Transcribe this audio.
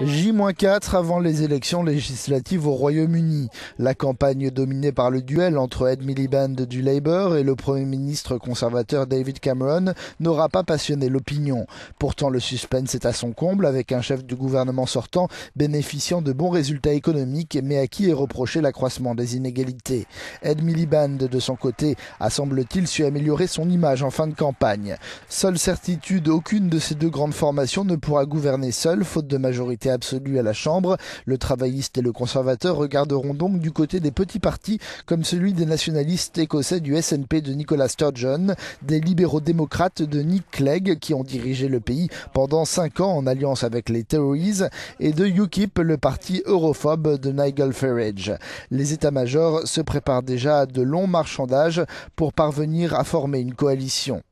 J-4 avant les élections législatives au Royaume-Uni. La campagne dominée par le duel entre Ed Miliband du Labour et le Premier ministre conservateur David Cameron n'aura pas passionné l'opinion. Pourtant, le suspense est à son comble avec un chef du gouvernement sortant bénéficiant de bons résultats économiques mais à qui est reproché l'accroissement des inégalités. Ed Miliband, de son côté, a semble-t-il su améliorer son image en fin de campagne. Seule certitude, aucune de ces deux grandes formations ne pourra gouverner seule faute de majorité absolue à la Chambre. Le travailliste et le conservateur regarderont donc du côté des petits partis comme celui des nationalistes écossais du SNP de Nicolas Sturgeon, des libéraux démocrates de Nick Clegg qui ont dirigé le pays pendant 5 ans en alliance avec les Tories et de UKIP, le parti europhobe de Nigel Farage. Les états-majors se préparent déjà à de longs marchandages pour parvenir à former une coalition.